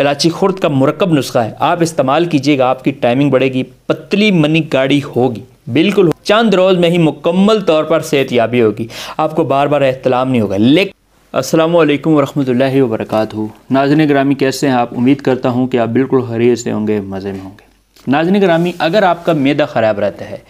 इलाची खुर्द का मुरकब नुस्खा है आप इस्तेमाल कीजिएगा आपकी टाइमिंग बढ़ेगी पतली मनी गाड़ी होगी बिल्कुल हो। चंद रोज़ में ही मुकम्मल तौर पर सेहत याबी होगी आपको बार बार एहतलाम नहीं होगा लेकिन असलम वरहमल वरक नाजन ग्रामी कैसे हैं आप उम्मीद करता हूँ कि आप बिल्कुल हरीज से होंगे मज़े में होंगे नाजन ग्रामी अगर आपका मैदा ख़राब रहता है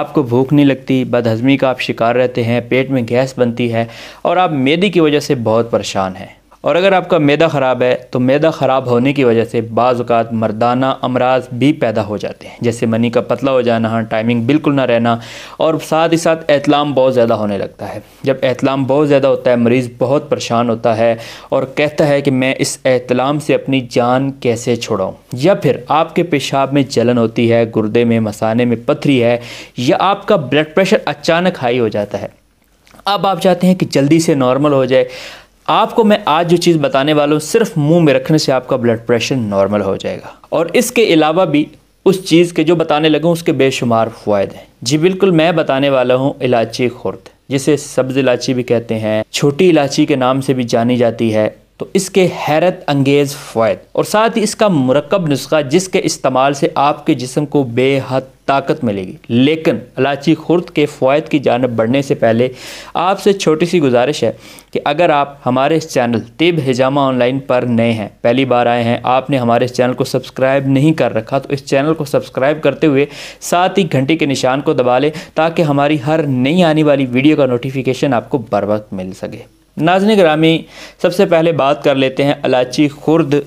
आपको भूख नहीं लगती बदहजमी का आप शिकार रहते हैं पेट में गैस बनती है और आप मैदे की वजह से बहुत परेशान हैं और अगर आपका मैदा ख़राब है तो मैदा ख़राब होने की वजह से बाज़ात मर्दाना अमराज भी पैदा हो जाते हैं जैसे मनी का पतला हो जाना टाइमिंग बिल्कुल ना रहना और साथ ही साथ एहतलाम बहुत ज़्यादा होने लगता है जब एहतलाम बहुत ज़्यादा होता है मरीज़ बहुत परेशान होता है और कहता है कि मैं इस एहतलाम से अपनी जान कैसे छुड़ाऊँ या फिर आपके पेशाब में जलन होती है गुर्दे में मसाने में पथरी है या आपका ब्लड प्रेशर अचानक हाई हो जाता है अब आप चाहते हैं कि जल्दी से नॉर्मल हो जाए आपको मैं आज जो चीज़ बताने वाला हूँ सिर्फ मुंह में रखने से आपका ब्लड प्रेशर नॉर्मल हो जाएगा और इसके अलावा भी उस चीज़ के जो बताने लगे उसके बेशुमार फायदे हैं जी बिल्कुल मैं बताने वाला हूँ इलायची खुर्द जिसे सब्ज़ इलायची भी कहते हैं छोटी इलायची के नाम से भी जानी जाती है तो इसके हैरत अंगेज़ फ़ायद और साथ ही इसका मरकब नुस्खा जिसके इस्तेमाल से आपके जिसम को बेहद ताकत मिलेगी लेकिन इलाची खुर्द के फ़ायद की जानब बढ़ने से पहले आपसे छोटी सी गुजारिश है कि अगर आप हमारे इस चैनल तिब हिजामा ऑनलाइन पर नए हैं पहली बार आए हैं आपने हमारे इस चैनल को सब्सक्राइब नहीं कर रखा तो इस चैनल को सब्सक्राइब करते हुए साथ ही घंटे के निशान को दबा लें ताकि हमारी हर नई आने वाली वीडियो का नोटिफिकेशन आपको बर वक्त मिल सके नाजन ग्रामी सबसे पहले बात कर लेते हैं अलाची खुर्द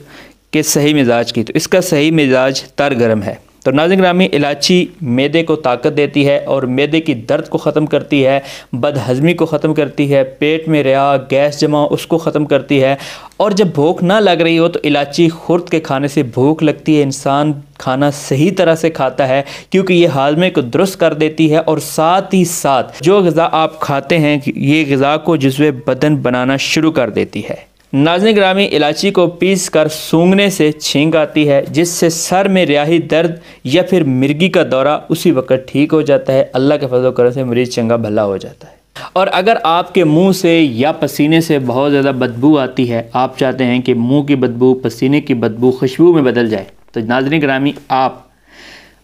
के सही मिजाज की तो इसका सही मिजाज तर गर्म है तो नाजिन ग्रामी इलायची मैदे को ताकत देती है और मैदे की दर्द को ख़त्म करती है बदहजमी को ख़त्म करती है पेट में रिया गैस जमा उसको ख़त्म करती है और जब भूख ना लग रही हो तो इलायची खुर्द के खाने से भूख लगती है इंसान खाना सही तरह से खाता है क्योंकि ये हाजमे को दुरुस्त कर देती है और साथ ही साथ जो गज़ा आप खाते हैं ये गज़ा को जज्व बदन बनाना शुरू कर देती है नाजन ग्रामी इलायची को पीस कर सूंघने से छींक आती है जिससे सर में रियाही दर्द या फिर मिर्गी का दौरा उसी वक्त ठीक हो जाता है अल्लाह के फजल करने से मरीज चंगा भला हो जाता है और अगर आपके मुंह से या पसीने से बहुत ज़्यादा बदबू आती है आप चाहते हैं कि मुंह की बदबू पसीने की बदबू खुशबू में बदल जाए तो नाजन ग्रामी आप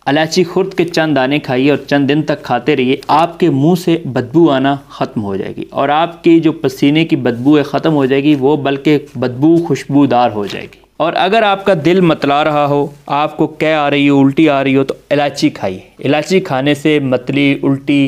इलायची खुर्द के चंद दाने खाइए और चंद दिन तक खाते रहिए आपके मुंह से बदबू आना ख़त्म हो जाएगी और आपकी जो पसीने की बदबू है ख़त्म हो जाएगी वो बल्कि बदबू खुशबूदार हो जाएगी और अगर आपका दिल मतला रहा हो आपको कह आ रही हो उल्टी आ रही हो तो इलायची खाइए इलायची खाने से मतली उल्टी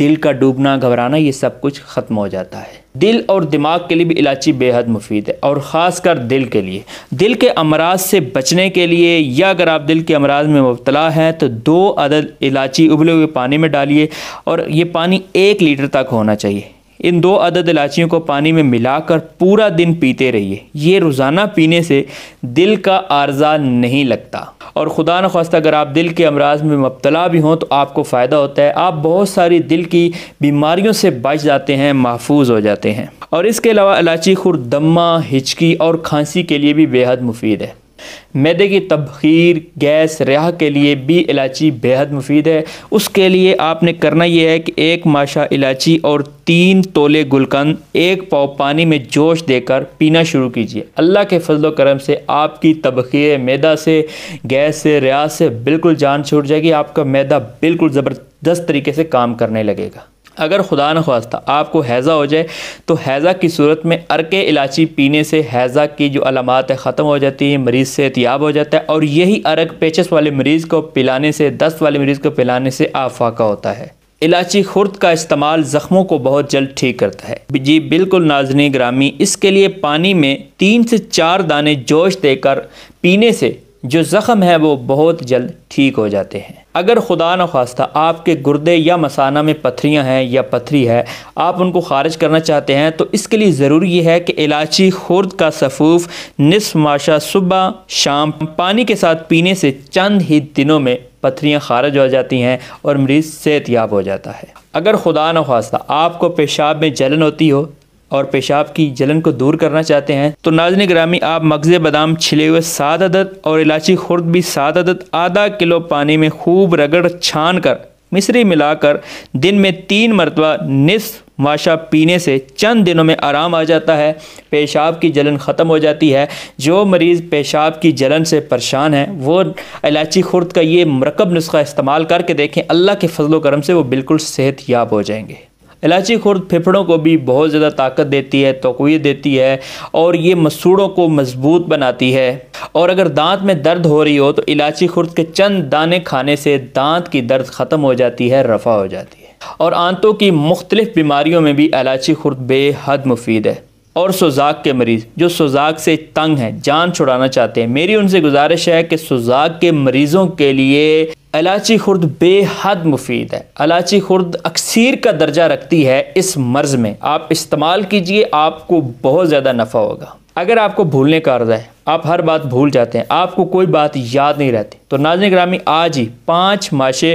दिल का डूबना घबराना ये सब कुछ ख़त्म हो जाता है दिल और दिमाग के लिए भी इलायची बेहद मुफीद है और ख़ास कर दिल के लिए दिल के अमराज से बचने के लिए या अगर आप दिल के अमराज में मुबतला हैं तो दो अदद इलायची उबले हुए पानी में डालिए और ये पानी एक लीटर तक होना चाहिए इन दो अदद इलायचियों को पानी में मिलाकर पूरा दिन पीते रहिए ये रोज़ाना पीने से दिल का आर्जा नहीं लगता और ख़ुदा न खास्ता अगर आप दिल के अमराज में मुबतला भी हों तो आपको फ़ायदा होता है आप बहुत सारी दिल की बीमारियों से बच जाते हैं महफूज हो जाते हैं और इसके अलावा इलायची खुरदमा हिचकी और खांसी के लिए भी बेहद मुफीद है मैदे की तबखीर गैस रिहा के लिए भी इलायची बेहद मुफीद है उसके लिए आपने करना यह है कि एक माशा इलायची और तीन तोले गुलकंद एक पाव पानी में जोश देकर पीना शुरू कीजिए अल्लाह के फजल करम से आपकी तबखीर मैदा से गैस से रिहा से बिल्कुल जान छूट जाएगी आपका मैदा बिल्कुल ज़बरदस्त तरीके से काम करने लगेगा अगर खुदा न खास्ता आपको हैज़ा हो जाए तो हैज़ा की सूरत में अरके इलाची पीने से हैज़ा की जो अलामत है ख़त्म हो जाती है मरीज़ से एहतियाब हो जाता है और यही अरक पेचस वाले मरीज़ को पिलाने से दस्त वाले मरीज़ को पिलाने से आफाका होता है इलाची खुर्द का इस्तेमाल ज़ख्मों को बहुत जल्द ठीक करता है जी बिल्कुल नाजनी ग्रामी इसके लिए पानी में तीन से चार दाने जोश देकर पीने से जो ज़ख़म है वो बहुत जल्द ठीक हो जाते हैं अगर खुदा न खास्ता आपके गुर्दे या मसाना में पथरियाँ हैं या पथरी है आप उनको खारिज करना चाहते हैं तो इसके लिए ज़रूरी है कि इलायची खुर्द का सफ़ूफ़ निसफ माशा सुबह शाम पानी के साथ पीने से चंद ही दिनों में पथरियाँ खारिज हो जाती हैं और मरीज़ सेहत याब हो जाता है अगर खुदा न खास्ता आपको पेशाब में जलन होती हो और पेशाब की जलन को दूर करना चाहते हैं तो नाजन ग्रामी आप मगज़ बादाम छिले हुए सात अदद और इलायची खुर्द भी सात अदद आधा किलो पानी में खूब रगड़ छान कर मिला मिलाकर दिन में तीन मरतबा निसफ माशा पीने से चंद दिनों में आराम आ जाता है पेशाब की जलन ख़त्म हो जाती है जो मरीज़ पेशाब की जलन से परेशान है वो इलायची खुर्द का ये मरकब नुस्खा इस्तेमाल करके देखें अल्लाह के फजलो करम से वो बिल्कुल सेहत याब हो जाएंगे इलायची खुर्द फेफड़ों को भी बहुत ज़्यादा ताकत देती है तोवीत देती है और ये मसूड़ों को मजबूत बनाती है और अगर दांत में दर्द हो रही हो तो इलायची खुर्द के चंद दाने खाने से दांत की दर्द ख़त्म हो जाती है रफ़ा हो जाती है और आंतों की मुख्तलिफ़ बीमारियों में भी इलायची खुर्द बेहद मुफीद है और सुजाक के मरीज़ जो सुजाक से तंग हैं जान छुड़ाना चाहते हैं मेरी उनसे गुजारिश है कि सुजाक के मरीज़ों के लिए अलाची खुर्द बेहद मुफीद है अलाची खुर्द अक्सर का दर्जा रखती है इस मर्ज़ में आप इस्तेमाल कीजिए आपको बहुत ज़्यादा नफ़ा होगा अगर आपको भूलने का अर्जा है आप हर बात भूल जाते हैं आपको कोई बात याद नहीं रहती तो नाजन ग्रामी आज ही पाँच माशे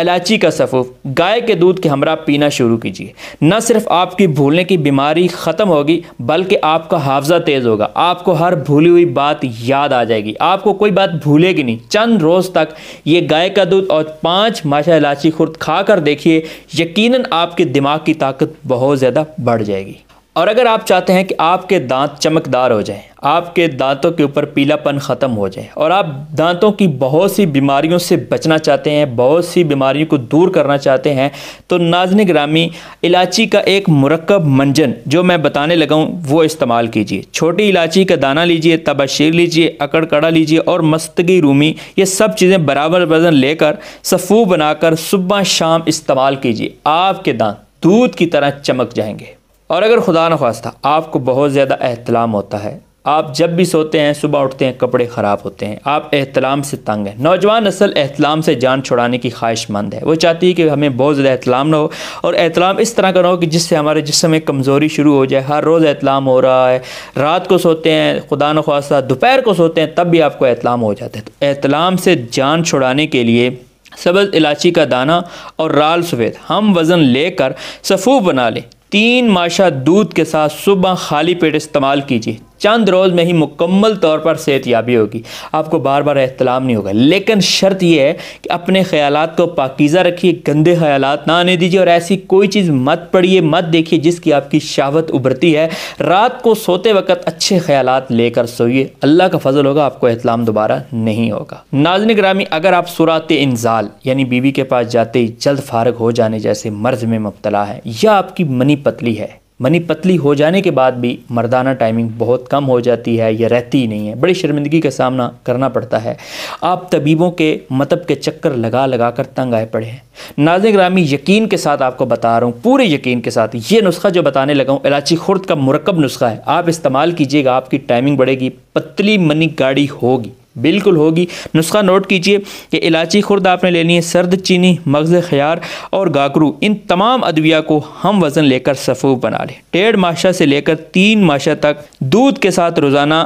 इलायची का सफ़ूफ गाय के दूध के हमरा पीना शुरू कीजिए न सिर्फ आपकी भूलने की बीमारी ख़त्म होगी बल्कि आपका हाफजा तेज़ होगा आपको हर भूली हुई बात याद आ जाएगी आपको कोई बात भूलेगी नहीं चंद रोज़ तक ये गाय का दूध और पाँच माशा इलायची खुर्द खा कर देखिए यकीन आपके दिमाग की ताकत बहुत ज़्यादा बढ़ जाएगी और अगर आप चाहते हैं कि आपके दांत चमकदार हो जाएं, आपके दांतों के ऊपर पीलापन ख़त्म हो जाए और आप दांतों की बहुत सी बीमारियों से बचना चाहते हैं बहुत सी बीमारियों को दूर करना चाहते हैं तो नाजन ग्रामी इलायची का एक मरकब मंजन जो मैं बताने लगा हूँ वो इस्तेमाल कीजिए छोटी इलायची का दाना लीजिए तबाशीर लीजिए अकड़कड़ा लीजिए और मस्तगी रूमी ये सब चीज़ें बराबर वजन लेकर सफ़ू बनाकर सुबह शाम इस्तेमाल कीजिए आपके दांत दूध की तरह चमक जाएंगे और अगर खुदा न खास्ता आपको बहुत ज़्यादा अहतलाम होता है आप जब भी सोते हैं सुबह उठते हैं कपड़े ख़राब होते हैं आप एहतलाम से तंग हैं नौजवान नसल एहतलाम से जान छुड़ाने की ख्वाहिशमंद है वो चाहती है कि हमें बहुत ज़्यादा एहतलाम ना हो और एहतलाम इस तरह का ना हो कि जिससे हमारे जिसम में कमज़ोरी शुरू हो जाए हर रोज़ एहतलाम हो रहा है रात को सोते हैं खुदा नखास्ता दोपहर को सोते हैं तब भी आपको एहतलाम हो जाता है तो एहतलाम से जान छुड़ाने के लिए सबज इलाची का दाना और राल सफ़ेद हम वज़न लेकर सफ़ू बना लें तीन माशा दूध के साथ सुबह खाली पेट इस्तेमाल कीजिए चंद रोज़ में ही मुकम्मल तौर पर सेहत याबी होगी आपको बार बार एहतलाम नहीं होगा लेकिन शर्त यह है कि अपने ख्याल को पाकिज़ा रखिए गंदे ख्याल ना आने दीजिए और ऐसी कोई चीज़ मत पढ़िए मत देखिए जिसकी आपकी शावत उभरती है रात को सोते वक्त अच्छे ख्याल लेकर सोइए अल्लाह का फजल होगा आपको एहतलाम दोबारा नहीं होगा नाजन ग्रामी अगर आप सुरात इंजाल यानी बीवी के पास जाते ही जल्द फारग हो जाने जैसे मर्ज में मुबतला है या आपकी मनी पतली है मनी पतली हो जाने के बाद भी मर्दाना टाइमिंग बहुत कम हो जाती है या रहती ही नहीं है बड़ी शर्मिंदगी का सामना करना पड़ता है आप तबीबों के मतब के चक्कर लगा लगा कर तंग आए पड़े हैं नाजिक ग्रामी यकीन के साथ आपको बता रहा हूँ पूरे यकीन के साथ ये नुस्खा जो बताने लगा हूँ इलाची खुर्द का मरकब नुस्खा है आप इस्तेमाल कीजिएगा आपकी टाइमिंग बढ़ेगी पतली मनी गाड़ी होगी बिल्कुल होगी नुस्खा नोट कीजिए कि इलायची खुर्द आपने लेनी है सर्द चीनी मगज़ ख्यार और गाकरू इन तमाम अदविया को हम वज़न लेकर सफ़ूफ बना लें डेढ़ माशा से लेकर तीन माशा तक दूध के साथ रोज़ाना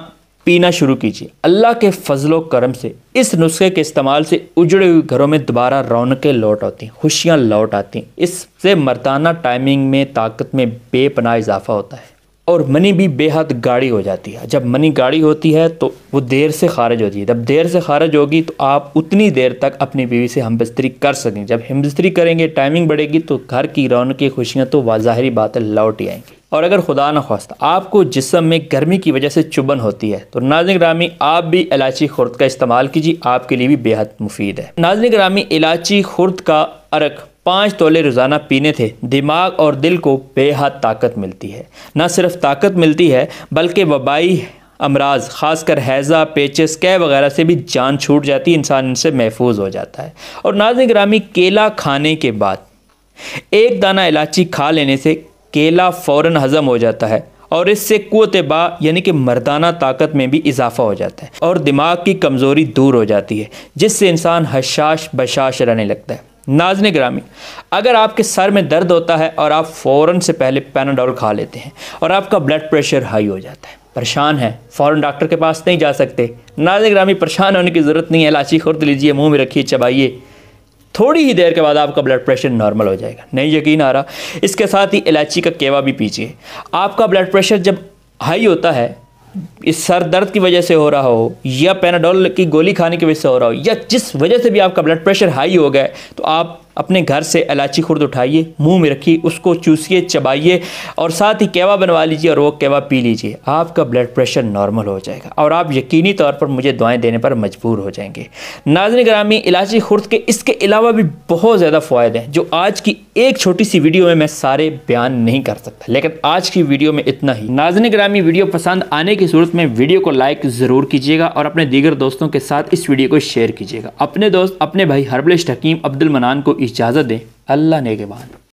पीना शुरू कीजिए अल्लाह के फजलो करम से इस नुस्खे के इस्तेमाल से उजड़े हुए घरों में दोबारा रौनकें लौट आती हैं खुशियाँ लौट आती हैं इससे मर्दाना टाइमिंग में ताकत में बेपनाह इजाफा होता है और मनी भी बेहद गाढ़ी हो जाती है जब मनी गाढ़ी होती है तो वो देर से खारिज होती है जब देर से खारिज होगी तो आप उतनी देर तक अपनी बीवी से हमबस्तरी कर सकें जब हमबस्तरी करेंगे टाइमिंग बढ़ेगी तो घर की रौनक की खुशियाँ तो वाजाहरी बात है लौट ही आएंगी और अगर खुदा न खास्त आपको जिसम में गर्मी की वजह से चुभन होती है तो नाजन ग्रामी आप भी इलायची खुर्द का इस्तेमाल कीजिए आपके लिए भी बेहद मुफीद है नाजन ग्रामी इलायची खुर्द का अरक पाँच तोले रोज़ाना पीने थे दिमाग और दिल को बेहद ताकत मिलती है न सिर्फ ताकत मिलती है बल्कि वबाई अमराज खासकर हैज़ा पेचस कै वगैरह से भी जान छूट जाती इंसान इनसे महफूज हो जाता है और नाजिन ग्रामी केला खाने के बाद एक दाना इलायची खा लेने से केला फ़ौर हज़म हो जाता है और इससे कुत बा यानी कि मर्दाना ताकत में भी इजाफा हो जाता है और दिमाग की कमज़ोरी दूर हो जाती है जिससे इंसान हशाश बशाश रहने लगता है नाजन ग्रामी अगर आपके सर में दर्द होता है और आप फ़ौर से पहले पैनाडोल खा लेते हैं और आपका ब्लड प्रेशर हाई हो जाता है परेशान है फ़ौर डॉक्टर के पास नहीं जा सकते नाजन ग्रामी परेशान होने की ज़रूरत नहीं है लाची खुर्द लीजिए मुँह में रखिए चबाइए थोड़ी ही देर के बाद आपका ब्लड प्रेशर नॉर्मल हो जाएगा नहीं यकीन आ रहा इसके साथ ही इलायची का केवा भी पीजिए आपका ब्लड प्रेशर जब हाई होता है इस सर दर्द की वजह से हो रहा हो या पेनाडोल की गोली खाने की वजह से हो रहा हो या जिस वजह से भी आपका ब्लड प्रेशर हाई हो गया तो आप अपने घर से इलायची खुर्द उठाइए मुंह में रखिए उसको चूसिए चबाइए और साथ ही केवा बनवा लीजिए और वो केवा पी लीजिए आपका ब्लड प्रेशर नॉर्मल हो जाएगा और आप यकीनी तौर पर मुझे दुआएं देने पर मजबूर हो जाएंगे नाजन ग्रामी इलायची खुर्द के इसके अलावा भी बहुत ज़्यादा फ़ायदे हैं जो आज की एक छोटी सी वीडियो में मैं सारे बयान नहीं कर सकता लेकिन आज की वीडियो में इतना ही नाजन ग्रामी वीडियो पसंद आने की सूरत में वीडियो को लाइक ज़रूर कीजिएगा और अपने दीगर दोस्तों के साथ इस वीडियो को शेयर कीजिएगा अपने दोस्त अपने भाई हर्बलिस्ट हकीम अब्दुल मनान को इजाज़त दें अल्लाह नेगेबान